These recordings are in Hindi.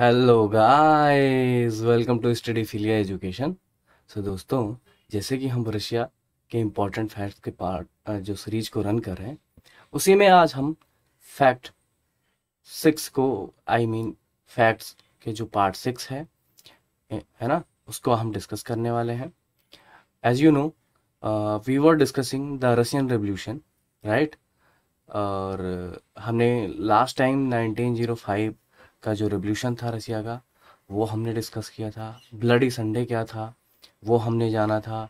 hello guys welcome to study philia education so दोस्तों जैसे कि हम रशिया के इम्पोर्टेंट फैक्ट्स के पार्ट जो सीरीज को रन कर रहे हैं उसी में आज हम फैक्ट सिक्स को आई मीन फैक्ट्स के जो पार्ट सिक्स है है ना उसको हम डिस्कस करने वाले हैं as you know we were discussing the Russian revolution right और हमने लास्ट टाइम 1905 का जो रेवोल्यूशन था रसिया का वो हमने डिस्कस किया था ब्लडी संडे क्या था वो हमने जाना था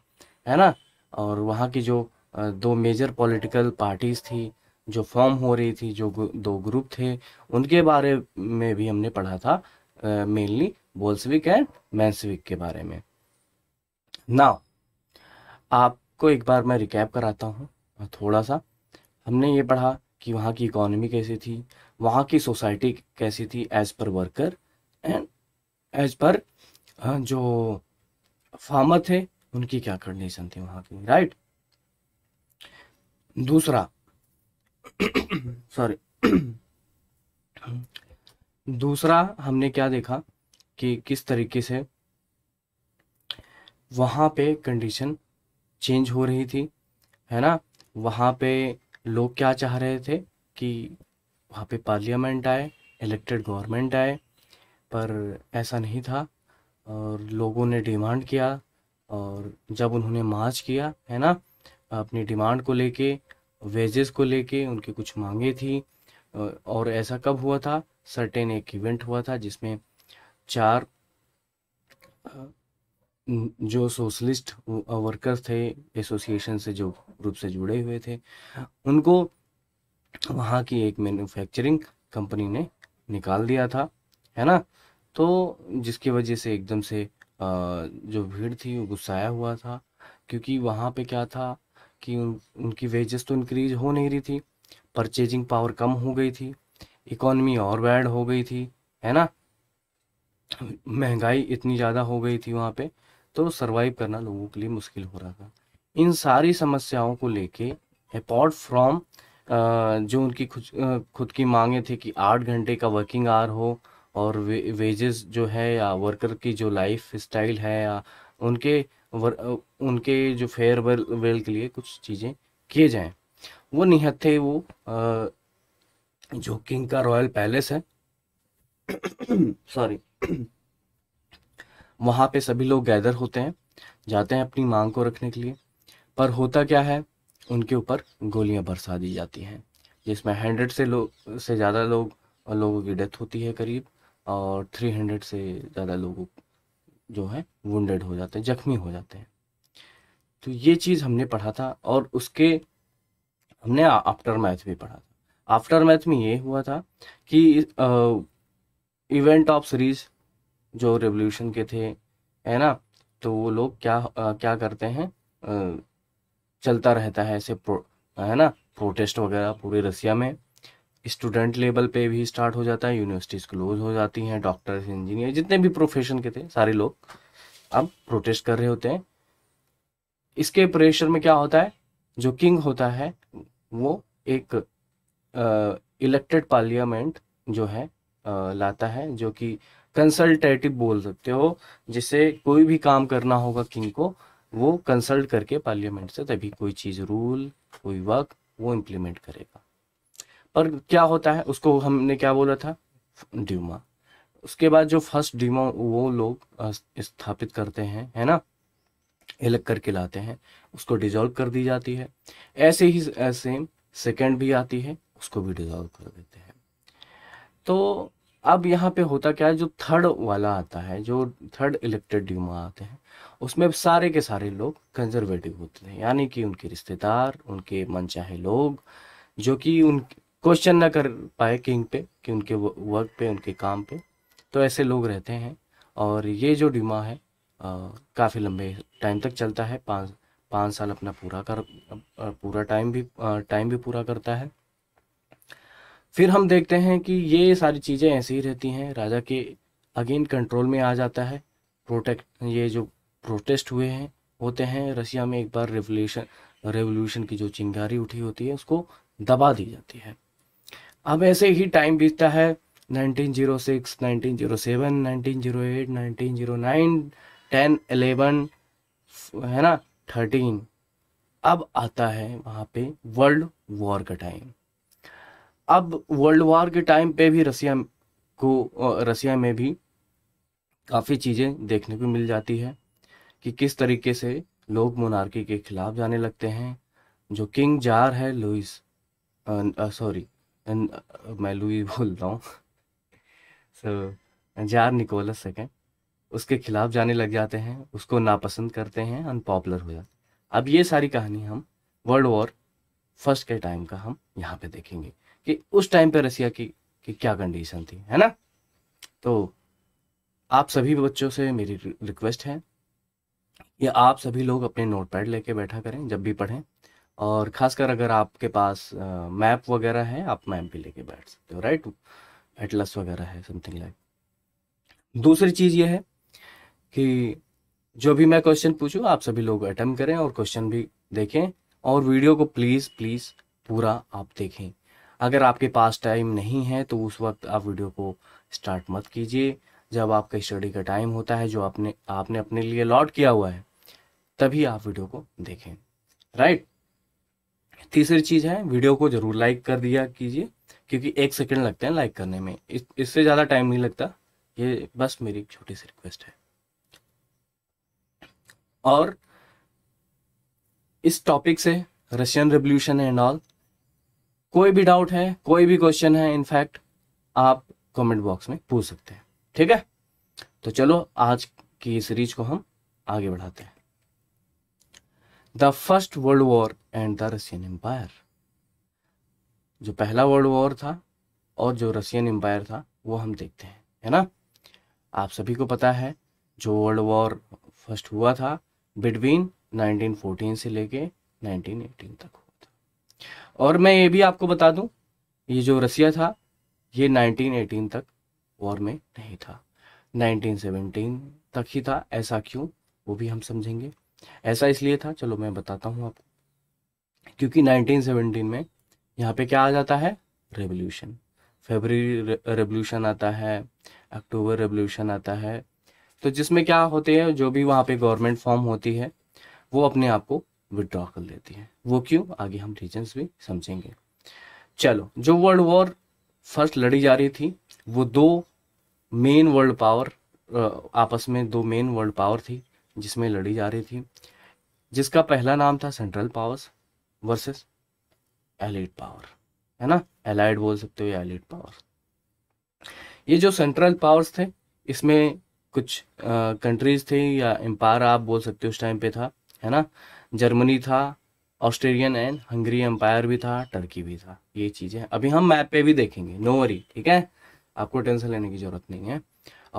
है ना और वहाँ की जो दो मेजर पॉलिटिकल पार्टीज़ थी जो फॉर्म हो रही थी जो दो ग्रुप थे उनके बारे में भी हमने पढ़ा था मेनली बोल्सविक एंड मैंसविक के बारे में नाउ आपको एक बार मैं रिकैप कराता हूँ थोड़ा सा हमने ये पढ़ा कि वहाँ की इकोनॉमी कैसी थी वहां की सोसाइटी कैसी थी as per worker and as per जो फार्मर थे उनकी क्या कंडीशन थी वहां की राइट दूसरा सॉरी दूसरा हमने क्या देखा कि किस तरीके से वहां पे कंडीशन चेंज हो रही थी है ना वहां पे लोग क्या चाह रहे थे कि वहाँ पे पार्लियामेंट आए इलेक्टेड गवर्नमेंट आए पर ऐसा नहीं था और लोगों ने डिमांड किया और जब उन्होंने मार्च किया है ना अपनी डिमांड को लेके वेजेस को लेके उनकी कुछ मांगे थी और ऐसा कब हुआ था सर्टेन एक इवेंट हुआ था जिसमें चार जो सोशलिस्ट वर्कर्स थे एसोसिएशन से जो ग्रुप से जुड़े हुए थे उनको वहाँ की एक मैन्युफैक्चरिंग कंपनी ने निकाल दिया था है ना तो जिसकी वजह से एकदम से जो भीड़ थी वो गुस्साया हुआ था क्योंकि वहाँ पे क्या था कि उन उनकी वेजेस तो इंक्रीज हो नहीं रही थी परचेजिंग पावर कम हो गई थी इकोनमी और बैड हो गई थी है ना महंगाई इतनी ज़्यादा हो गई थी वहाँ पे तो सरवाइव करना लोगों के लिए मुश्किल हो रहा था इन सारी समस्याओं को लेके अपार्ट फ्रॉम जो उनकी खुद खुद की मांगे थी कि आठ घंटे का वर्किंग आवर हो और वे, वेजेस जो है या वर्कर की जो लाइफ स्टाइल है या उनके वर, उनके जो फेयर वेल वेल के लिए कुछ चीज़ें किए जाएं वो निहत थे वो आ, जो किंग का रॉयल पैलेस है सॉरी वहाँ पे सभी लोग गैदर होते हैं जाते हैं अपनी मांग को रखने के लिए पर होता क्या है उनके ऊपर गोलियां बरसा दी जाती हैं जिसमें हंड्रेड से लोग से ज़्यादा लोग लोगों की डेथ होती है करीब और थ्री हंड्रेड से ज़्यादा लोग जो है वेड हो जाते हैं जख्मी हो जाते हैं तो ये चीज़ हमने पढ़ा था और उसके हमने आफ्टर मैथ भी पढ़ा था आफ्टर मैथ में ये हुआ था कि इवेंट ऑफ सीरीज जो रेवोल्यूशन के थे है ना तो वो लोग क्या आ, क्या करते हैं चलता रहता है ऐसे है ना प्रोटेस्ट वगैरह पूरे रसिया में स्टूडेंट लेवल पे भी स्टार्ट हो जाता है यूनिवर्सिटीज़ क्लोज हो जाती हैं डॉक्टर्स इंजीनियर जितने भी प्रोफेशन के थे सारे लोग अब प्रोटेस्ट कर रहे होते हैं इसके प्रेशर में क्या होता है जो किंग होता है वो एक इलेक्टेड पार्लियामेंट जो है uh, लाता है जो कि कंसल्टेटिव बोल सकते हो जिसे कोई भी काम करना होगा किंग को वो कंसल्ट करके पार्लियामेंट से तभी कोई चीज़ रूल कोई वर्क वो इम्प्लीमेंट करेगा पर क्या होता है उसको हमने क्या बोला था ड्यूमा उसके बाद जो फर्स्ट ड्यूमा वो लोग स्थापित करते हैं है ना इलेक्ट करके लाते हैं उसको डिजोल्व कर दी जाती है ऐसे ही सेम सेकेंड भी आती है उसको भी डिजोल्व कर देते हैं तो अब यहाँ पे होता क्या है जो थर्ड वाला आता है जो थर्ड इलेक्टेड ड्यूमा आते हैं उसमें सारे के सारे लोग कंजर्वेटिव होते हैं यानी कि उनके रिश्तेदार उनके मनचाहे लोग जो कि उन क्वेश्चन ना कर पाए किंग पे कि उनके वर्क पे उनके काम पे तो ऐसे लोग रहते हैं और ये जो ड्यूमा है काफ़ी लंबे टाइम तक चलता है पाँच पाँच साल अपना पूरा कर पूरा टाइम भी टाइम भी पूरा करता है फिर हम देखते हैं कि ये सारी चीज़ें ऐसी ही रहती हैं राजा के अगेन कंट्रोल में आ जाता है प्रोटेक्ट ये जो प्रोटेस्ट हुए हैं होते हैं रशिया में एक बार रेवोल्यूशन रेवोल्यूशन की जो चिंगारी उठी होती है उसको दबा दी जाती है अब ऐसे ही टाइम बीतता है 1906, 1907, 1908, 1909, 10, 11, है ना 13 अब आता है वहाँ पे वर्ल्ड वॉर का टाइम अब वर्ल्ड वॉर के टाइम पे भी रसिया को रसिया में भी काफ़ी चीज़ें देखने को मिल जाती है कि किस तरीके से लोग मोनार्की के खिलाफ जाने लगते हैं जो किंग जार है लुइस सॉरी मैं लुई बोल रहा हूँ सो जार निकोलस सेकेंड उसके खिलाफ जाने लग जाते हैं उसको नापसंद करते हैं अनपॉपुलर हो जाते अब ये सारी कहानी हम वर्ल्ड वॉर फर्स्ट के टाइम का हम यहाँ पे देखेंगे कि उस टाइम पे रसिया की कि क्या कंडीशन थी है ना तो आप सभी बच्चों से मेरी रिक्वेस्ट है कि आप सभी लोग अपने नोट पैड लेके बैठा करें जब भी पढ़ें और ख़ासकर अगर आपके पास मैप वगैरह है आप मैप भी लेके बैठ सकते हो राइट एटलस वगैरह है समथिंग लाइक दूसरी चीज़ ये है कि जो भी मैं क्वेश्चन पूछूं आप सभी लोग अटैम्प करें और क्वेश्चन भी देखें और वीडियो को प्लीज़ प्लीज़ पूरा आप देखें अगर आपके पास टाइम नहीं है तो उस वक्त आप वीडियो को स्टार्ट मत कीजिए जब आपका स्टडी का टाइम होता है जो आपने आपने अपने लिए अलॉट किया हुआ है तभी आप वीडियो को देखें राइट तीसरी चीज़ है वीडियो को जरूर लाइक कर दिया कीजिए क्योंकि एक सेकंड लगते हैं लाइक करने में इससे ज़्यादा टाइम नहीं लगता ये बस मेरी एक छोटी सी रिक्वेस्ट है और इस टॉपिक से रशियन रेवोल्यूशन एंड ऑल कोई भी डाउट है कोई भी क्वेश्चन है इनफैक्ट आप कमेंट बॉक्स में पूछ सकते हैं ठीक है तो चलो आज की सीरीज को हम आगे बढ़ाते हैं the first world war and the Russian empire जो पहला वर्ल्ड वॉर था और जो रशियन एम्पायर था वो हम देखते हैं है ना आप सभी को पता है जो वर्ल्ड वॉर फर्स्ट हुआ था बिटवीन 1914 से लेके 1918 तक और मैं ये भी आपको बता दूं ये जो रसिया था ये 1918 तक वॉर में नहीं था 1917 तक ही था ऐसा क्यों वो भी हम समझेंगे ऐसा इसलिए था चलो मैं बताता हूँ आपको क्योंकि 1917 में यहाँ पे क्या आ जाता है रेवोल्यूशन फेबर रेवोल्यूशन आता है अक्टूबर रेवोल्यूशन आता है तो जिसमें क्या होते हैं जो भी वहाँ पे गवर्नमेंट फॉर्म होती है वो अपने आप को विड्रॉ कर लेती है वो क्यों आगे हम रीजन भी समझेंगे चलो जो वर्ल्ड वॉर फर्स्ट लड़ी जा रही थी वो दो मेन वर्ल्ड पावर आपस में दो मेन वर्ल्ड पावर थी जिसमें लड़ी जा रही थी जिसका पहला नाम था central powers versus allied power है ना एलाइड बोल सकते हो एलिड पावर ये जो सेंट्रल पावर्स थे इसमें कुछ कंट्रीज थे या एम्पायर आप बोल सकते हो उस टाइम पे था है ना जर्मनी था ऑस्ट्रेलियन एंड हंगरी एम्पायर भी था टर्की भी था ये चीज़ें अभी हम मैप पे भी देखेंगे नो वरी ठीक है आपको टेंशन लेने की ज़रूरत नहीं है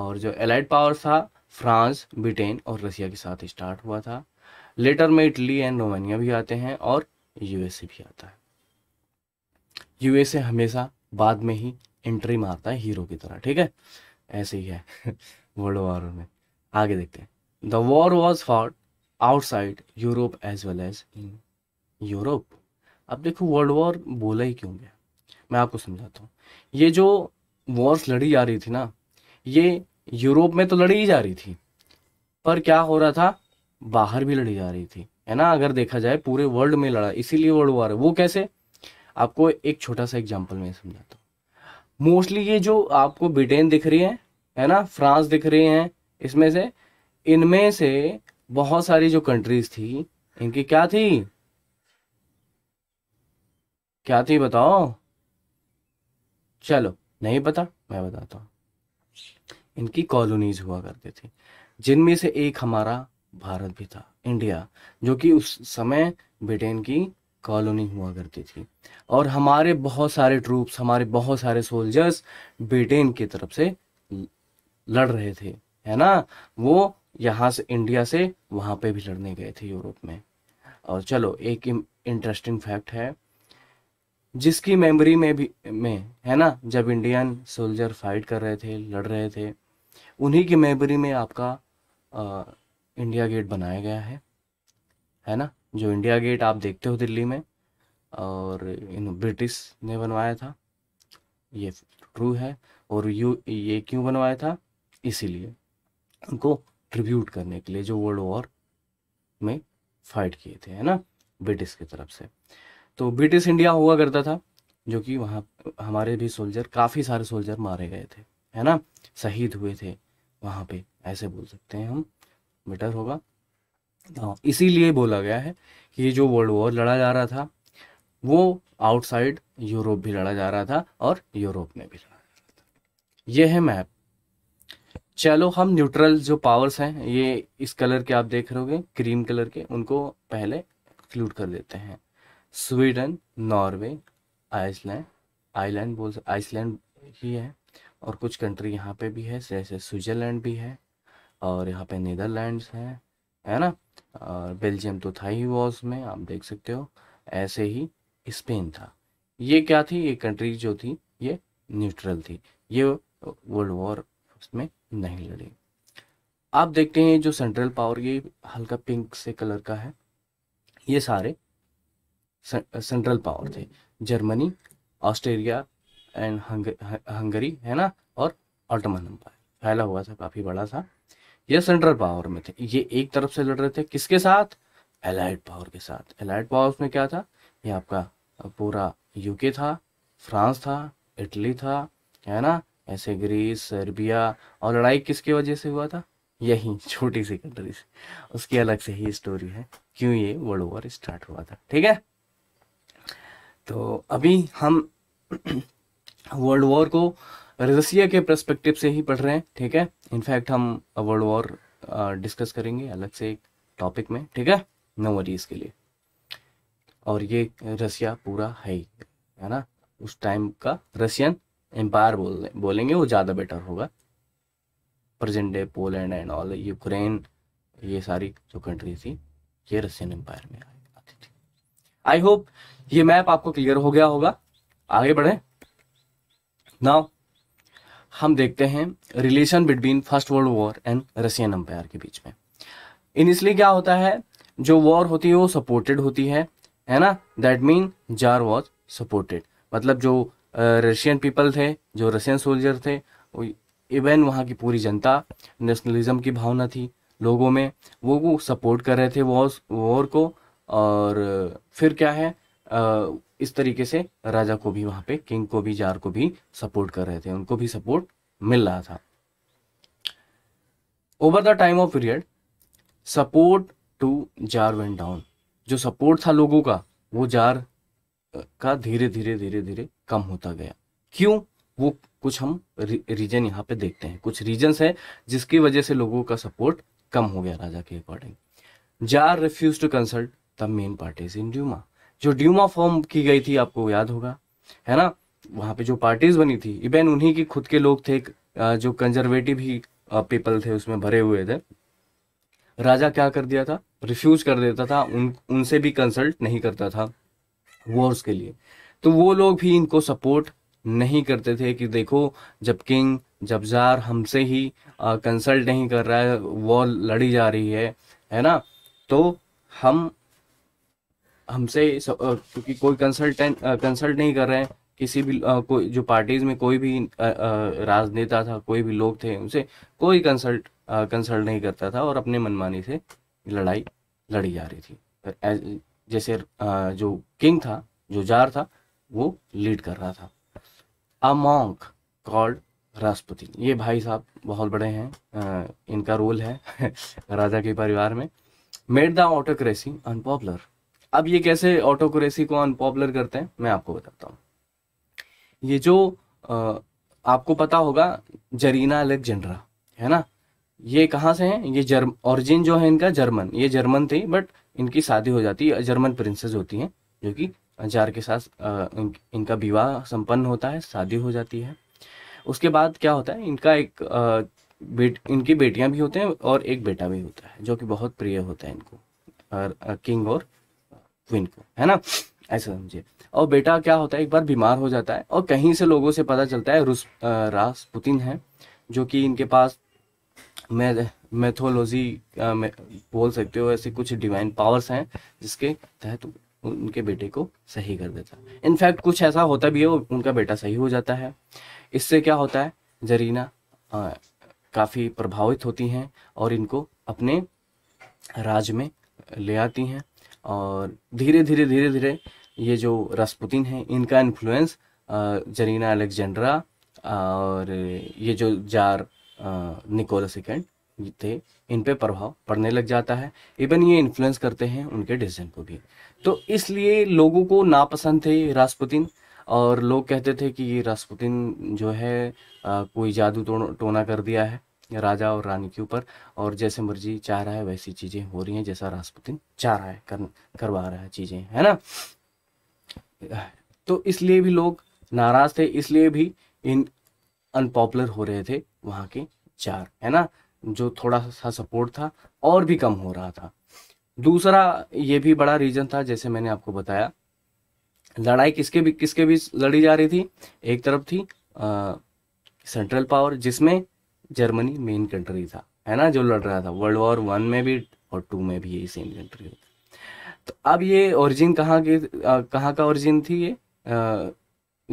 और जो एलाइड पावर था फ्रांस ब्रिटेन और रसिया के साथ स्टार्ट हुआ था लेटर में इटली एंड रोमानिया भी आते हैं और यूएसए भी आता है यूएसए हमेशा बाद में ही एंट्री मारता है हीरो की तरह ठीक है ऐसे ही है वर्ल्ड वॉर में आगे देखते हैं the war was for outside Europe as well as in Europe अब देखो वर्ल्ड वॉर बोला ही क्यों गया मैं आपको समझाता हूँ ये जो वॉर्स लड़ी जा रही थी ना ये यूरोप में तो लड़ी ही जा रही थी पर क्या हो रहा था बाहर भी लड़ी जा रही थी है ना अगर देखा जाए पूरे वर्ल्ड में लड़ा इसीलिए वर्ल्ड वॉर है वो कैसे आपको एक छोटा सा एग्जाम्पल मैं समझाता हूँ मोस्टली ये जो आपको ब्रिटेन दिख रही है है ना फ्रांस दिख रही हैं इसमें से इनमें से बहुत सारी जो कंट्रीज थी इनकी क्या थी क्या थी बताओ चलो नहीं पता मैं बताता हूँ इनकी कॉलोनीज हुआ करती थी जिनमें से एक हमारा भारत भी था इंडिया जो कि उस समय ब्रिटेन की कॉलोनी हुआ करती थी और हमारे बहुत सारे ट्रूप्स हमारे बहुत सारे सोल्जर्स ब्रिटेन की तरफ से लड़ रहे थे है ना वो यहाँ से इंडिया से वहाँ पे भी लड़ने गए थे यूरोप में और चलो एक इंटरेस्टिंग फैक्ट है जिसकी मेमोरी में भी में है ना जब इंडियन सोल्जर फाइट कर रहे थे लड़ रहे थे उन्हीं की मेमोरी में आपका आ, इंडिया गेट बनाया गया है है ना जो इंडिया गेट आप देखते हो दिल्ली में और इन ब्रिटिश ने बनवाया था ये ट्रू है और यू ये क्यों बनवाया था इसीलिए उनको ट्रिब्यूट करने के लिए जो वर्ल्ड वॉर में फाइट किए थे है ना ब्रिटिश की तरफ से तो ब्रिटिश इंडिया हुआ करता था जो कि वहाँ हमारे भी सोल्जर काफ़ी सारे सोल्जर मारे गए थे है ना शहीद हुए थे वहाँ पे ऐसे बोल सकते हैं हम बेटर होगा हाँ इसीलिए बोला गया है कि जो वर्ल्ड वॉर लड़ा जा रहा था वो आउटसाइड यूरोप भी लड़ा जा रहा था और यूरोप में भी लड़ा जा रहा था यह है मैप चलो हम न्यूट्रल जो पावर्स हैं ये इस कलर के आप देख रहे क्रीम कलर के उनको पहले इंक्लूड कर देते हैं स्वीडन नॉर्वे आइसलैंड आइलैंड बोल आइसलैंड ही है और कुछ कंट्री यहाँ पे भी है जैसे स्विट्ज़रलैंड भी है और यहाँ पे नीदरलैंड हैं है ना और बेल्जियम तो था ही वॉज में आप देख सकते हो ऐसे ही स्पेन था ये क्या थी ये कंट्री जो थी ये न्यूट्रल थी ये वर्ल्ड वॉर आपस में नहीं लड़े आप देखते हैं जो सेंट्रल पावर ये हल्का पिंक से कलर का है ये सारे सेंट्रल पावर थे जर्मनी ऑस्ट्रेलिया एंड हंगरी है ना और ऑटोमन अम्पायर फैला हुआ था काफी बड़ा था ये सेंट्रल पावर में थे ये एक तरफ से लड़ रहे थे किसके साथ एलाइड पावर के साथ एलाइड पावर में क्या था ये आपका पूरा यूके था फ्रांस था इटली था है ना ऐसे ग्रीस सर्बिया और लड़ाई किसके वजह से हुआ था यही छोटी सी कंट्री से उसकी अलग से ही स्टोरी है क्यों ये वर्ल्ड वॉर स्टार्ट हुआ था ठीक है तो अभी हम वर्ल्ड वॉर को रसिया के परस्पेक्टिव से ही पढ़ रहे हैं ठीक है इनफैक्ट हम वर्ल्ड वॉर डिस्कस करेंगे अलग से एक टॉपिक में ठीक है नो वरी इसके लिए और ये रसिया पूरा है ही है ना उस टाइम का रशियन एम्पायर बोल बोलेंगे वो ज़्यादा बेटर होगा present day Poland and all Ukraine ये सारी जो कंट्री थी ये रशियन एम्पायर में आती थी आई होप ये मैप आपको क्लियर हो गया होगा आगे बढ़े नाउ हम देखते हैं relation between first world war and Russian empire के बीच में इनिशली क्या होता है जो वॉर होती है वो सपोर्टेड होती है है ना that mean tsar was supported मतलब जो रशियन पीपल थे जो रशियन सोल्जर थे इवन वहाँ की पूरी जनता नेशनलिज्म की भावना थी लोगों में वो वो सपोर्ट कर रहे थे वॉर वॉर को और फिर क्या है इस तरीके से राजा को भी वहाँ पे किंग को भी जार को भी सपोर्ट कर रहे थे उनको भी सपोर्ट मिल रहा था over the time of period support to tsar went down जो सपोर्ट था लोगों का वो जार का धीरे धीरे धीरे धीरे कम होता गया क्यों वो कुछ हम रीजन यहाँ पे देखते हैं कुछ रीजन्स हैं जिसकी वजह से लोगों का सपोर्ट कम हो गया राजा के according tsar refuse to consult the main parties in Duma जो ड्यूमा फॉर्म की गई थी आपको याद होगा है ना वहां पे जो पार्टीज बनी थी इवन उन्हीं के खुद के लोग थे जो कंजर्वेटिव ही पीपल थे उसमें भरे हुए थे राजा क्या कर दिया था रिफ्यूज कर देता था उन उनसे भी कंसल्ट नहीं करता था वॉर्स के लिए तो वो लोग भी इनको सपोर्ट नहीं करते थे कि देखो जब किंग जब जार हमसे ही कंसल्ट नहीं कर रहा है वॉर लड़ी जा रही है है ना तो हम हमसे क्योंकि कोई कंसल्टेंट कंसल्ट नहीं कर रहे हैं किसी भी आ, कोई जो पार्टीज में कोई भी राजनेता था कोई भी लोग थे उनसे कोई कंसल्ट कंसल्ट नहीं करता था और अपने मनमानी से लड़ाई लड़ी जा रही थी जैसे जो किंग था जो जार था वो लीड कर रहा था अमोंक कॉल्ड राष्ट्रपति ये भाई साहब बहुत बड़े हैं इनका रोल है राजा के परिवार में मेड द ऑटोक्रेसी अनपॉपुलर अब ये कैसे ऑटोक्रेसी को अनपॉपुलर करते हैं मैं आपको बताता हूँ ये जो आपको पता होगा जरीना अलेक्जेंड्रा है ना ये कहाँ से हैं ये जर्म ऑरिजिन जो है इनका जर्मन ये जर्मन थे बट इनकी शादी हो जाती है जर्मन प्रिंसेस होती हैं जो कि जार के साथ इनका विवाह संपन्न होता है शादी हो जाती है उसके बाद क्या होता है इनका एक बेट इनकी बेटियां भी होते हैं और एक बेटा भी होता है जो कि बहुत प्रिय होता है इनको और किंग और क्वीन को है ना ऐसा समझिए और बेटा क्या होता है एक बार बीमार हो जाता है और कहीं से लोगों से पता चलता है रूस पुतिन है जो कि इनके पास मैथोलॉजी बोल सकते हो ऐसे कुछ डिवाइन पावर्स हैं जिसके तहत उनके बेटे को सही कर देता है इनफैक्ट कुछ ऐसा होता भी है उनका बेटा सही हो जाता है इससे क्या होता है जरीना आ, काफ़ी प्रभावित होती हैं और इनको अपने राज में ले आती हैं और धीरे धीरे धीरे धीरे ये जो रास्पुतिन है इनका इन्फ्लुएंस जरीना अलेक्जेंड्रा और ये जो जार निकोल सेकेंड थे इन पे प्रभाव पड़ने लग जाता है इवन ये इन्फ्लुएंस करते हैं उनके डिसीजन को भी तो इसलिए लोगों को नापसंद थे रासपुतिन और लोग कहते थे कि ये रासपुतिन जो है आ, कोई जादू तो, टोना कर दिया है राजा और रानी के ऊपर और जैसे मर्जी चाह रहा है वैसी चीज़ें हो रही हैं जैसा रासपुतिन चाह रहा है कर, करवा रहा है चीज़ें है ना तो इसलिए भी लोग नाराज थे इसलिए भी इन अनपॉपुलर हो रहे थे वहाँ के चार है ना जो थोड़ा सा सपोर्ट था और भी कम हो रहा था दूसरा ये भी बड़ा रीजन था जैसे मैंने आपको बताया लड़ाई किसके भी किसके बीच लड़ी जा रही थी एक तरफ थी आ, सेंट्रल पावर जिसमें जर्मनी मेन कंट्री था है ना जो लड़ रहा था वर्ल्ड वॉर वन में भी और टू में भी यही सेम कंट्री होती तो अब ये ओरिजिन कहाँ के कहाँ का ओरिजिन थी ये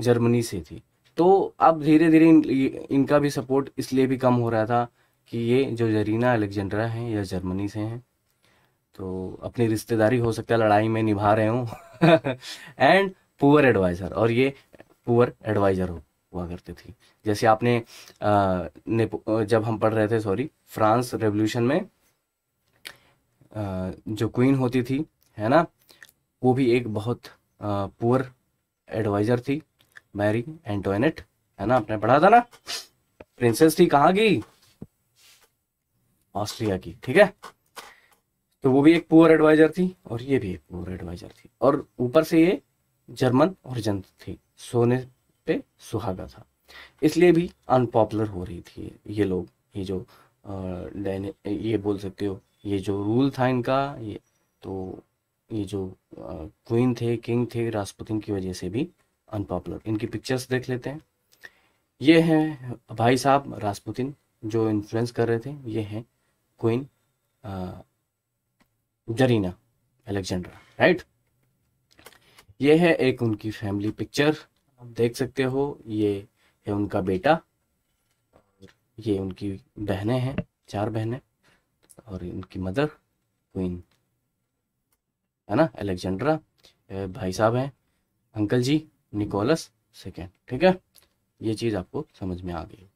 जर्मनी से थी तो अब धीरे धीरे इन, इनका भी सपोर्ट इसलिए भी कम हो रहा था कि ये जो जरीना अलेक्जेंड्रा हैं या जर्मनी से हैं तो अपनी रिश्तेदारी हो सकता है लड़ाई में निभा रहे हों एंड पुअर एडवाइज़र और ये पुअर एडवाइज़र हो हुआ करती थी जैसे आपने आ, जब हम पढ़ रहे थे सॉरी फ्रांस रेवोल्यूशन में आ, जो क्वीन होती थी है ना वो भी एक बहुत पुअर एडवाइज़र थी मैरी एंटोनेट है ना आपने पढ़ा था ना प्रिंसेस थी कहाँ की ऑस्ट्रिया की ठीक है तो वो भी एक पुअर एडवाइजर थी और ये भी एक पुअर एडवाइजर थी और ऊपर से ये जर्मन और ओरिजिन थी सोने पे सुहागा था इसलिए भी अनपॉपुलर हो रही थी ये लोग ये जो डेने ये बोल सकते हो ये जो रूल था इनका ये तो ये जो क्वीन थे किंग थे राष्ट्रपति की वजह से भी अनपॉपुलर इनकी पिक्चर्स देख लेते हैं ये हैं भाई साहब रासपुतिन जो इन्फ्लुएंस कर रहे थे ये हैं क्वीन जरीना अलेक्जेंड्रा राइट ये है एक उनकी फैमिली पिक्चर आप देख सकते हो ये है उनका बेटा ये उनकी बहनें हैं चार बहनें और इनकी मदर क्वीन है ना एलेक्जेंड्रा भाई साहब हैं अंकल जी निकोलस सेकेंड ठीक है ये चीज़ आपको समझ में आ गई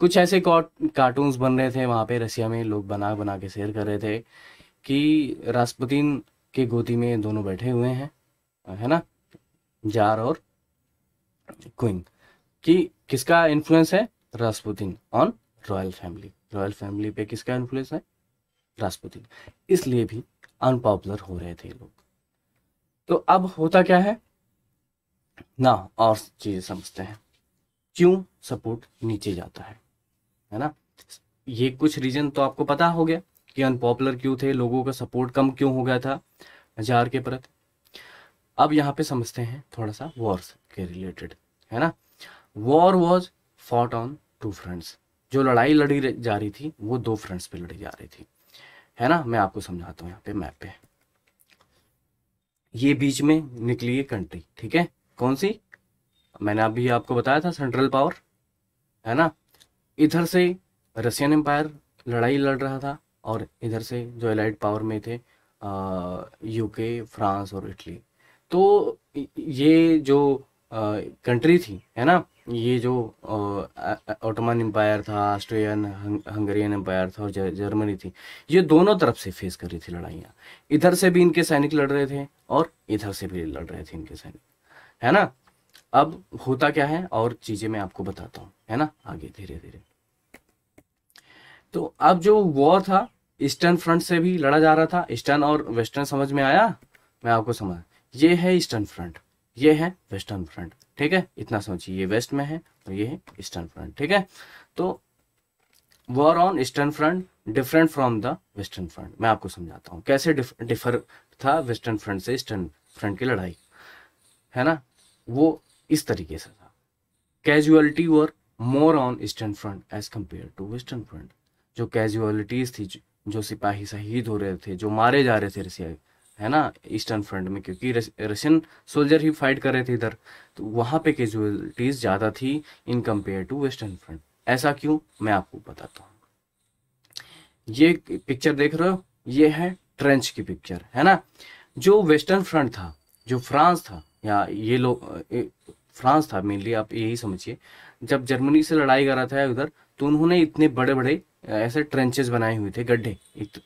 कुछ ऐसे कार्टून्स बन रहे थे वहां पे रसिया में लोग बना बना के शेयर कर रहे थे कि राष्ट्रपति के गोदी में दोनों बैठे हुए हैं है ना जार और क्विंग कि किसका इन्फ्लुएंस है Rasputin on royal family royal family पे किसका इन्फ्लुएंस है राष्ट्रपुतिन इसलिए भी अनपॉपुलर हो रहे थे लोग तो अब होता क्या है ना और चीज़ें समझते हैं क्यों सपोर्ट नीचे जाता है है ना ये कुछ रीजन तो आपको पता हो गया कि अनपॉपुलर क्यों थे लोगों का सपोर्ट कम क्यों हो गया था हजार के प्रति अब यहाँ पे समझते हैं थोड़ा सा वॉर्स के रिलेटेड है ना war was fought on two fronts जो लड़ाई लड़ी जा रही थी वो दो फ्रेंड्स पे लड़ी जा रही थी है ना मैं आपको समझाता हूँ यहाँ पे मैप पे ये बीच में निकली है कंट्री ठीक है कौन सी मैंने अभी आपको बताया था सेंट्रल पावर है ना इधर से रशियन एम्पायर लड़ाई लड़ रहा था और इधर से जो एलाइड पावर में थे यूके फ्रांस और इटली तो ये जो कंट्री थी है ना ये जो ऑटोमन एम्पायर था ऑस्ट्रियन हंगेरियन एम्पायर था और जर्मनी थी ये दोनों तरफ से फेस कर रही थी लड़ाइयाँ इधर से भी इनके सैनिक लड़ रहे थे और इधर से भी लड़ रहे थे इनके सैनिक है ना अब होता क्या है और चीजें मैं आपको बताता हूं है ना आगे धीरे धीरे तो अब जो वॉर था ईस्टर्न फ्रंट से भी लड़ा जा रहा था ईस्टर्न और वेस्टर्न समझ में आया मैं आपको समझ ये है ईस्टर्न फ्रंट ये है वेस्टर्न फ्रंट ठीक है इतना समझिए ये वेस्ट में है और ये है ईस्टर्न फ्रंट ठीक है तो war on eastern front different from the western front मैं आपको समझाता हूँ कैसे डिफर था वेस्टर्न फ्रंट से ईस्टर्न फ्रंट की लड़ाई है ना वो इस तरीके से था casualty were more on eastern front as compare to western front जो कैजुअलिटीज थी जो सिपाही शहीद हो रहे थे जो मारे जा रहे थे रशिया है ना ईस्टर्न फ्रंट में क्योंकि रशियन सोल्जर ही फाइट कर रहे थे इधर तो वहाँ पे कैजुअलिटीज ज़्यादा थी in compare to western front ऐसा क्यों मैं आपको बताता हूँ ये पिक्चर देख रहे हो ये है ट्रेंच की पिक्चर है ना जो वेस्टर्न फ्रंट था जो फ्रांस था या ये लोग फ्रांस था मेनली आप यही समझिए जब जर्मनी से लड़ाई करा था उधर तो उन्होंने इतने बड़े बड़े ऐसे ट्रेंचेस बनाए हुए थे गड्ढे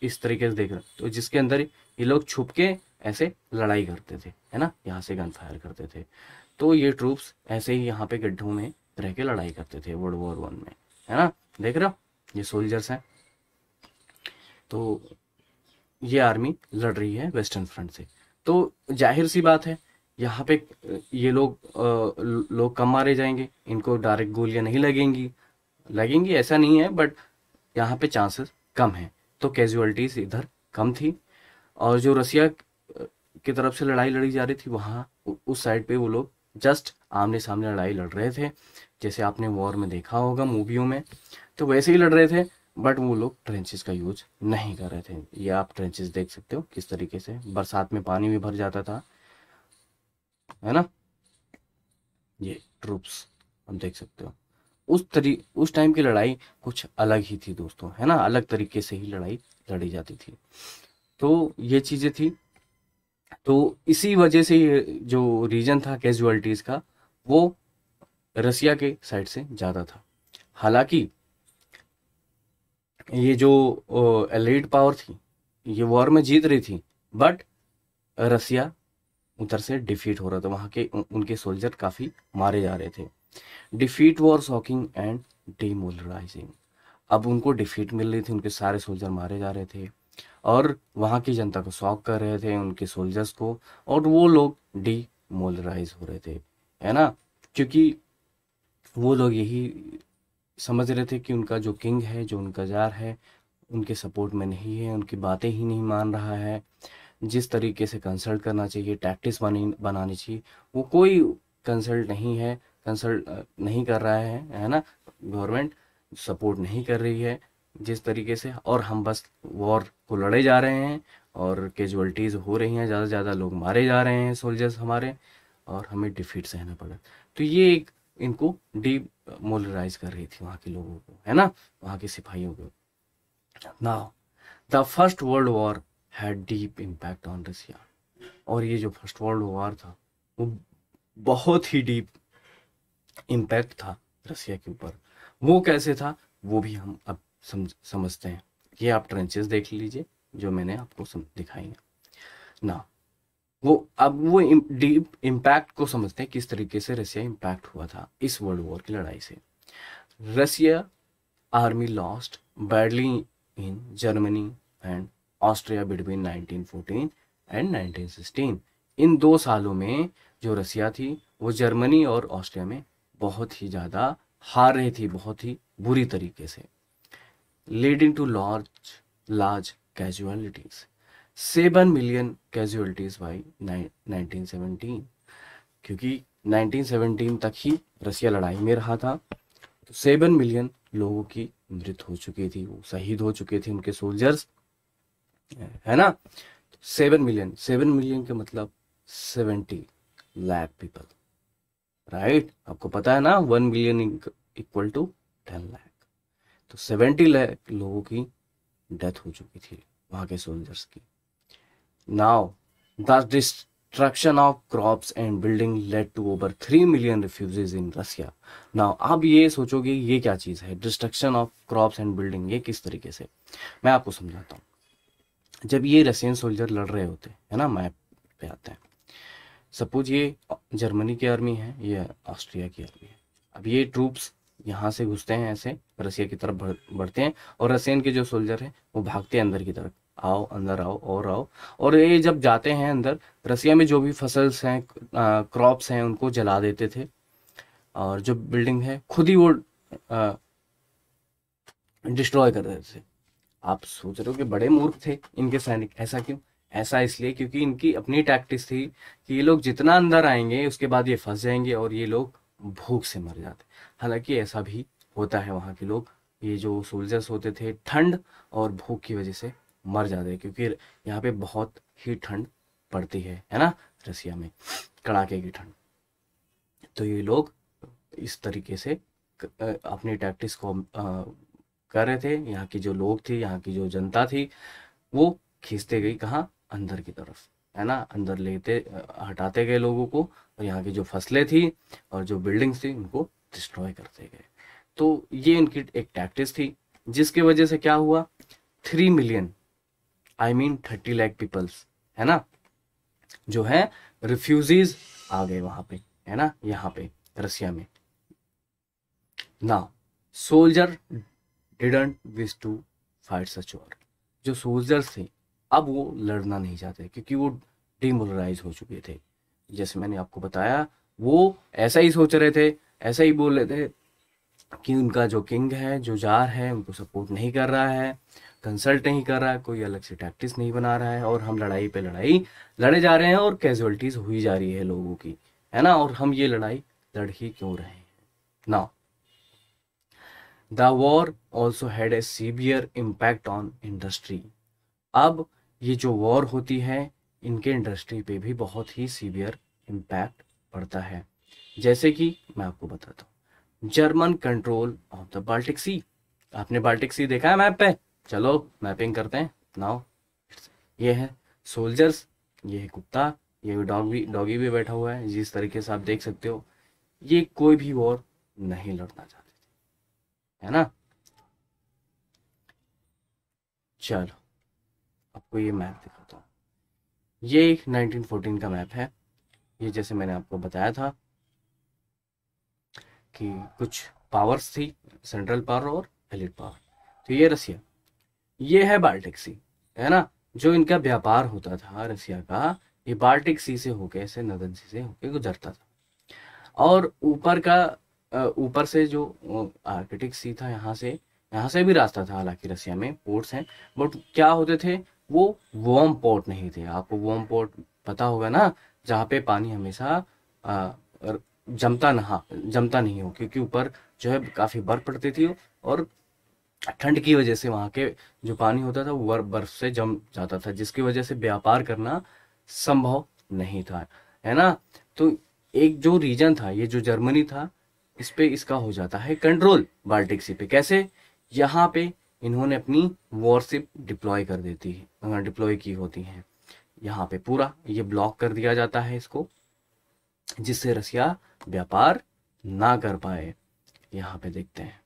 इस तरीके से देख रहे तो जिसके अंदर ये लोग छुप के ऐसे लड़ाई करते थे है ना यहाँ से गन फायर करते थे तो ये ट्रूप्स ऐसे ही यहाँ पे गड्ढों में रह के लड़ाई करते थे वर्ल्ड वॉर वन में है ना देख रहे हो ये सोल्जर्स हैं तो ये आर्मी लड़ रही है वेस्टर्न फ्रंट से तो जाहिर सी बात है यहाँ पे ये लोग लोग कम मारे जाएंगे इनको डायरेक्ट गोलियाँ नहीं लगेंगी लगेंगी ऐसा नहीं है बट यहाँ पे चांसेस कम हैं तो कैजुअलिटीज इधर कम थी और जो रसिया की तरफ से लड़ाई लड़ी जा रही थी वहाँ उस साइड पे वो लोग जस्ट आमने सामने लड़ाई लड़ रहे थे जैसे आपने वॉर में देखा होगा मूवियों में तो वैसे ही लड़ रहे थे बट वो लोग ट्रेंचेस का यूज नहीं कर रहे थे ये आप ट्रेंचेस देख सकते हो किस तरीके से बरसात में पानी भी भर जाता था है ना ये ट्रूप्स आप देख सकते हो उस तरी उस टाइम की लड़ाई कुछ अलग ही थी दोस्तों है ना अलग तरीके से ही लड़ाई लड़ी जाती थी तो ये चीज़ें थी तो इसी वजह से जो रीजन था कैजुअलिटीज़ का वो रसिया के साइड से ज़्यादा था हालांकि ये जो एलिट पावर थी ये वॉर में जीत रही थी बट रसिया उधर से डिफीट हो रहा था वहाँ के उनके सोल्जर काफ़ी मारे जा रहे थे defeat war shocking and demoralising अब उनको डिफीट मिल रही थी उनके सारे सोल्जर मारे जा रहे थे और वहाँ की जनता को शॉक कर रहे थे उनके सोल्जर्स को और वो लोग डिमोलराइज हो रहे थे है ना क्योंकि वो लोग यही समझ रहे थे कि उनका जो किंग है जो उनका जार है उनके सपोर्ट में नहीं है उनकी बातें ही नहीं मान रहा है जिस तरीके से कंसल्ट करना चाहिए टैक्टिस बनी बनानी चाहिए वो कोई कंसल्ट नहीं है कंसल्ट नहीं कर रहा है है ना गवर्नमेंट सपोर्ट नहीं कर रही है जिस तरीके से और हम बस वॉर को लड़े जा रहे हैं और कैजुअलिटीज़ हो रही हैं ज़्यादा से ज़्यादा लोग मारे जा रहे हैं सोल्जर्स हमारे और हमें डिफीट सहना पड़ा तो ये एक इनको डी मोलराइज कर रही थी वहाँ के लोगों को है ना वहाँ के सिपाहियों को ना the first world war had deep impact on Russia और ये जो फर्स्ट वर्ल्ड वॉर था वो बहुत ही डीप इम्पैक्ट था रसिया के ऊपर वो कैसे था वो भी हम अब समझ समझते हैं ये आप ट्रेंचेस देख लीजिए जो मैंने आपको दिखाई है ना वो अब वो डीप इम्पैक्ट को समझते हैं किस तरीके से रसिया इम्पैक्ट हुआ था इस वर्ल्ड वॉर की लड़ाई से Russia army lost badly in Germany and Austria between 1914 and 1916 इन दो सालों में जो रसिया थी वो जर्मनी और ऑस्ट्रिया में बहुत ही ज़्यादा हार रही थी बहुत ही बुरी तरीके से leading to large large casualties seven million casualties by nineteen seventeen क्योंकि 1917 तक ही रसिया लड़ाई में रहा था तो सेवन मिलियन लोगों की मृत हो चुकी थी वो शहीद हो चुके थे उनके सोल्जर्स है ना सेवन मिलियन सेवन मिलियन के मतलब सेवेंटी लैख पीपल राइट आपको पता है ना one million equal to ten lakh तो सेवेंटी लैख लोगों की डेथ हो चुकी थी वहां के सोल्जर्स की now the destruction of crops and building led to over three million refugees in Russia now आप ये सोचोगे ये क्या चीज़ है destruction of crops and building ये किस तरीके से मैं आपको समझाता हूँ जब ये रशियन सोल्जर लड़ रहे होते है ना मैप पे आते हैं सपोज ये जर्मनी की आर्मी है ये ऑस्ट्रिया की आर्मी है अब ये ट्रूप्स यहाँ से घुसते हैं ऐसे रसिया की तरफ बढ़ते हैं और रसियन के जो सोल्जर हैं वो भागते हैं अंदर की तरफ आओ अंदर आओ और आओ और ये जब जाते हैं अंदर रसिया में जो भी फसल्स हैं क्रॉप्स हैं उनको जला देते थे और जो बिल्डिंग है खुद ही वो डिस्ट्रॉय कर देते थे आप सोच रहे हो कि बड़े मूर्ख थे इनके सैनिक ऐसा क्यों ऐसा इसलिए क्योंकि इनकी अपनी टैक्टिक्स थी कि ये लोग जितना अंदर आएंगे उसके बाद ये फंस जाएंगे और ये लोग भूख से मर जाते हालांकि ऐसा भी होता है वहाँ के लोग ये जो सोल्जर्स होते थे ठंड और भूख की वजह से मर जाते क्योंकि यहाँ पे बहुत ही ठंड पड़ती है है ना रसिया में कड़ाके की ठंड तो ये लोग इस तरीके से अपनी टैक्टिक्स को कर रहे थे यहाँ की जो लोग थे यहाँ की जो जनता थी वो खींचते गई कहाँ अंदर की तरफ है ना अंदर लेते हटाते गए लोगों को और यहाँ की जो फसलें थी और जो बिल्डिंग्स थी उनको डिस्ट्रॉय करते गए तो ये इनकी एक टैक्टिस थी जिसके वजह से क्या हुआ three million I mean thirty lakh peoples है ना जो है रिफ्यूजीज आ गए वहां पे है ना यहाँ पे रसिया में ना soldier didn't wish to fight such war जो सोल्जर्स थे अब वो लड़ना नहीं चाहते क्योंकि वो डिमोलराइज हो चुके थे जैसे मैंने आपको बताया वो ऐसा ही सोच रहे थे ऐसा ही बोल रहे थे कि उनका जो किंग है जो जार है उनको सपोर्ट नहीं कर रहा है कंसल्ट नहीं कर रहा है कोई अलग से टैक्टिस नहीं बना रहा है और हम लड़ाई पे लड़ाई लड़े जा रहे हैं और कैजुअलिटीज हुई जा रही है लोगों की है ना और हम ये लड़ाई लड़ ही क्यों रहे हैं ना the war also had a severe impact on industry अब ये जो वॉर होती है इनके इंडस्ट्री पे भी बहुत ही सीवियर इम्पैक्ट पड़ता है जैसे कि मैं आपको बताता हूँ German control of the Baltic sea आपने बाल्टिक सी देखा है मैप पे चलो मैपिंग करते हैं नाउ ये है सोल्जर्स ये है कुत्ता ये डॉग भी डॉगी भी बैठा हुआ है जिस तरीके से आप देख सकते हो ये कोई भी वॉर नहीं लड़ना चाहता है ना चलो आपको ये मैप दिखाता हूँ ये एक 1914 का मैप है ये जैसे मैंने आपको बताया था कि कुछ पावर्स थी सेंट्रल पावर और एलिट पावर तो ये रसिया ये है बाल्टिक सी है ना जो इनका व्यापार होता था रसिया का ये बाल्टिक सी से होके ऐसे नदन सी से होके गुजरता था और ऊपर का ऊपर से जो आर्किटेक्ट सी था यहाँ से यहाँ से भी रास्ता था हालांकि रसिया में पोर्ट्स हैं बट क्या होते थे वो वॉम पोर्ट नहीं थे आपको वॉम पोर्ट पता होगा ना जहाँ पे पानी हमेशा जमता नहा जमता नहीं हो क्योंकि ऊपर जो है काफ़ी बर्फ पड़ती थी और ठंड की वजह से वहाँ के जो पानी होता था वो बर्फ से जम जाता था जिसकी वजह से व्यापार करना संभव नहीं था है ना तो एक जो रीजन था ये जो जर्मनी था इस पे इसका हो जाता है कंट्रोल बाल्टिक सी पे कैसे यहाँ पे इन्होंने अपनी वॉरशिप डिप्लॉय कर देती है डिप्लॉय की होती है यहाँ पे पूरा ये ब्लॉक कर दिया जाता है इसको जिससे रसिया व्यापार ना कर पाए यहाँ पे देखते हैं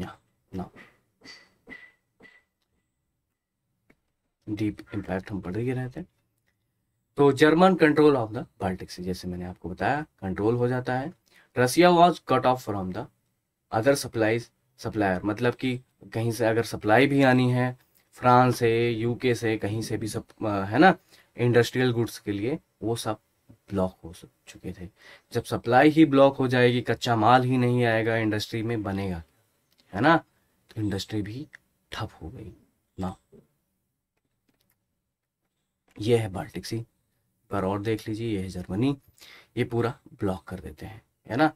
यहाँ ना डीप इम्पैक्ट हम पढ़ ही रहते हैं तो German control of the Baltic से जैसे मैंने आपको बताया कंट्रोल हो जाता है Russia was cut off from the other supply supplier मतलब कि कहीं से अगर सप्लाई भी आनी है फ्रांस से यूके से कहीं से भी सब है ना इंडस्ट्रियल गुड्स के लिए वो सब ब्लॉक हो चुके थे जब सप्लाई ही ब्लॉक हो जाएगी कच्चा माल ही नहीं आएगा इंडस्ट्री में बनेगा है ना तो इंडस्ट्री भी ठप हो गई ना ये है बाल्टिक सी पर और देख लीजिए ये है जर्मनी ये पूरा ब्लॉक कर देते हैं है ना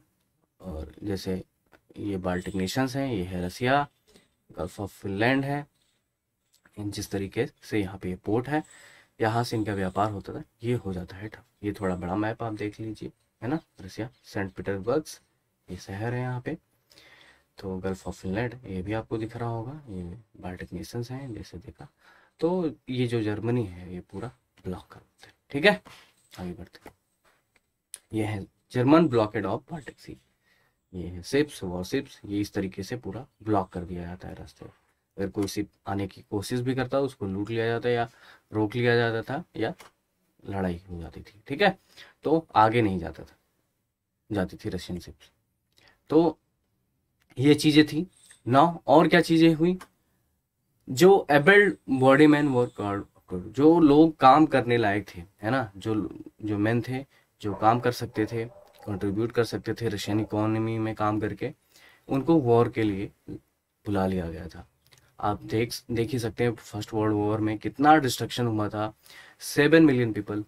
और जैसे ये बाल्टिक नेशंस हैं ये है रसिया गल्फ ऑफ फिनलैंड है इन जिस तरीके से यहाँ पे ये पोर्ट है यहाँ से इनका व्यापार होता था ये हो जाता है ठप ये थोड़ा बड़ा मैप आप देख लीजिए है ना रसिया सेंट पीटर्सबर्ग ये शहर है यहाँ पे तो गल्फ ऑफ फिनलैंड ये भी आपको दिख रहा होगा ये बाल्टिक नेशंस हैं जैसे देखा तो ये जो जर्मनी है ये पूरा ब्लॉक करते ठीक है आगे बढ़ते ये है German blockade of Baltic sea ये सिप्स सिप्स ये इस तरीके से पूरा ब्लॉक कर दिया जाता है रास्ते अगर कोई सिप आने की कोशिश भी करता उसको लूट लिया जाता या रोक लिया जाता था या लड़ाई हो जाती थी ठीक है तो आगे नहीं जाता था जाती थी रशियन सिप्स तो ये चीज़ें थी ना और क्या चीज़ें हुई जो एबल्ड बॉडी मैन वर्क जो लोग काम करने लायक थे है ना जो जो मैन थे जो काम कर सकते थे कंट्रीब्यूट कर सकते थे रशियन इकोनॉमी में काम करके उनको वॉर के लिए बुला लिया गया था आप देख देख ही सकते हैं फर्स्ट वर्ल्ड वॉर में कितना डिस्ट्रक्शन हुआ था सेवन मिलियन पीपल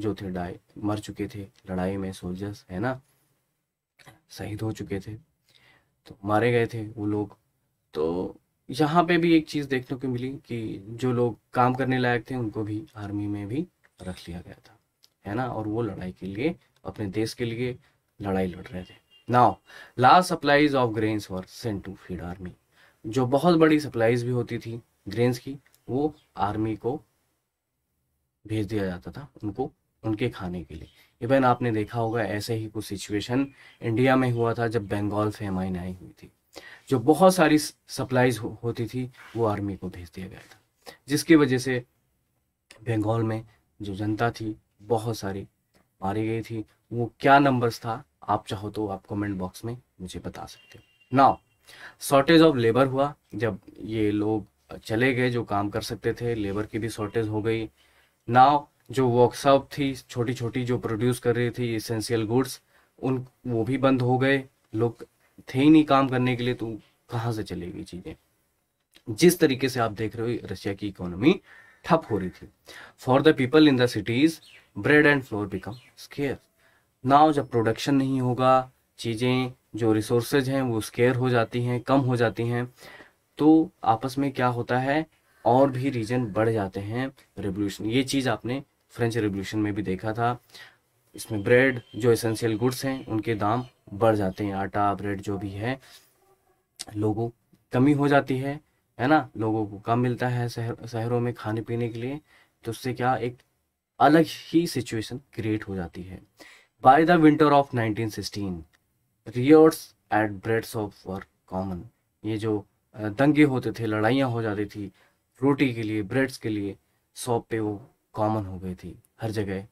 जो थे डाई मर चुके थे लड़ाई में सोल्जर्स है ना शहीद हो चुके थे तो मारे गए थे वो लोग तो यहाँ पे भी एक चीज़ देखने को मिली कि जो लोग काम करने लायक थे उनको भी आर्मी में भी रख लिया गया था है ना और वो लड़ाई के लिए अपने देश के लिए लड़ाई लड़ रहे थे now last supplies of grains were sent to feed army जो बहुत बड़ी सप्लाईज भी होती थी ग्रेन्स की वो आर्मी को भेज दिया जाता था उनको उनके खाने के लिए इवन आपने देखा होगा ऐसे ही कुछ सिचुएशन इंडिया में हुआ था जब बंगाल से हमारी आई हुई थी जो बहुत सारी सप्लाईज हो, होती थी वो आर्मी को भेज दिया गया था जिसकी वजह से बंगाल में जो जनता थी बहुत सारी मारी गई थी वो क्या नंबर्स था आप चाहो तो आप कमेंट बॉक्स में मुझे बता सकते हो नाउ शॉर्टेज ऑफ लेबर हुआ जब ये लोग चले गए जो काम कर सकते थे लेबर की भी शॉर्टेज हो गई नाउ जो वर्कशॉप थी छोटी छोटी जो प्रोड्यूस कर रही थी इसेंशियल गुड्स उन वो भी बंद हो गए लोग थे ही नहीं काम करने के लिए तो कहाँ से चलेगी चीज़ें जिस तरीके से आप देख रहे हो रशिया की इकोनॉमी ठप हो रही थी for the people in the cities bread and flour become scarce now जब प्रोडक्शन नहीं होगा चीज़ें जो रिसोर्सेज हैं वो स्केयर हो जाती हैं कम हो जाती हैं तो आपस में क्या होता है और भी रीजन बढ़ जाते हैं रेवोल्यूशन ये चीज़ आपने फ्रेंच रेवोल्यूशन में भी देखा था इसमें ब्रेड जो एसेंशियल गुड्स हैं उनके दाम बढ़ जाते हैं आटा ब्रेड जो भी है लोगों कमी हो जाती है है ना लोगों को कम मिलता है शहर शहरों में खाने पीने के लिए तो उससे क्या एक अलग ही सिचुएशन क्रिएट हो जाती है by the winter of 1916 riots at breads of were common ये जो दंगे होते थे लड़ाइयाँ हो जाती थी रोटी के लिए ब्रेड्स के लिए शॉप पे वो कॉमन हो गई थी हर जगह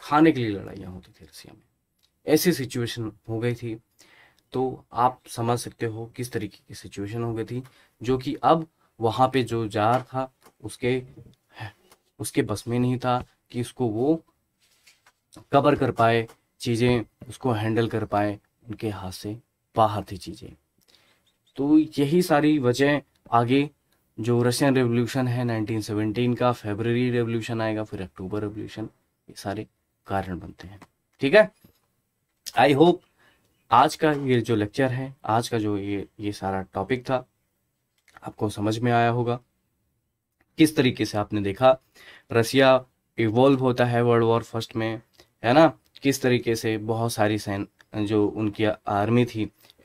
खाने के लिए लड़ाइयाँ होती थी रसिया में ऐसी सिचुएशन हो गई थी तो आप समझ सकते हो किस तरीके की सिचुएशन हो गई थी जो कि अब वहाँ पे जो जार था उसके उसके बस में नहीं था कि उसको वो कवर कर पाए चीज़ें उसको हैंडल कर पाए उनके हाथ से बाहर थी चीज़ें तो यही सारी वजह आगे जो रशियन रेवोल्यूशन है 1917 का फेबररी रेवोल्यूशन आएगा फिर अक्टूबर रेवोल्यूशन ये सारे कारण बनते हैं ठीक है आई होप आज का ये जो लेक्चर है आज का जो ये ये सारा टॉपिक था आपको समझ में आया होगा किस तरीके से आपने देखा रसिया इवॉल्व होता है वर्ल्ड वॉर फर्स्ट में है ना किस तरीके से बहुत सारी सैन जो उनकी आर्मी थी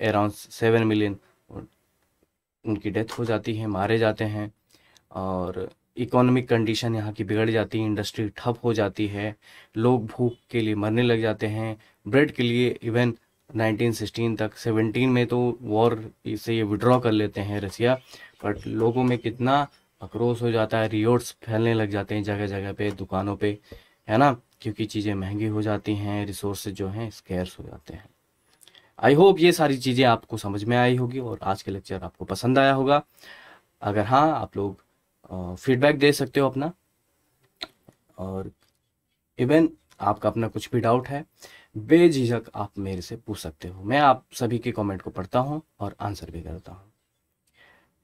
अराउंड सेवन मिलियन उनकी डेथ हो जाती है मारे जाते हैं और इकोनॉमिक कंडीशन यहाँ की बिगड़ जाती है इंडस्ट्री ठप हो जाती है लोग भूख के लिए मरने लग जाते हैं ब्रेड के लिए इवन 1916 तक 17 में तो वॉर से ये विड्रॉ कर लेते हैं रसिया बट लोगों में कितना आक्रोश हो जाता है रियोट्स फैलने लग जाते हैं जगह जगह पे दुकानों पे है ना क्योंकि चीज़ें महंगी हो जाती हैं रिसोर्सेज जो हैं स्केर्स हो जाते हैं आई होप ये सारी चीज़ें आपको समझ में आई होगी और आज के लेक्चर आपको पसंद आया होगा अगर हाँ आप लोग फीडबैक दे सकते हो अपना और इवन आपका अपना कुछ भी डाउट है बेझिझक आप मेरे से पूछ सकते हो मैं आप सभी के कमेंट को पढ़ता हूँ और आंसर भी करता हूँ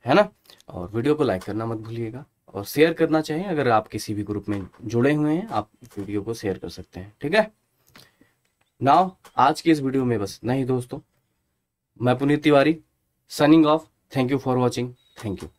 है ना और वीडियो को लाइक करना मत भूलिएगा और शेयर करना चाहिए अगर आप किसी भी ग्रुप में जुड़े हुए हैं आप वीडियो को शेयर कर सकते हैं ठीक है नाउ आज के इस वीडियो में बस नहीं दोस्तों मैं Puneet Tiwari signing off thank you for watching thank you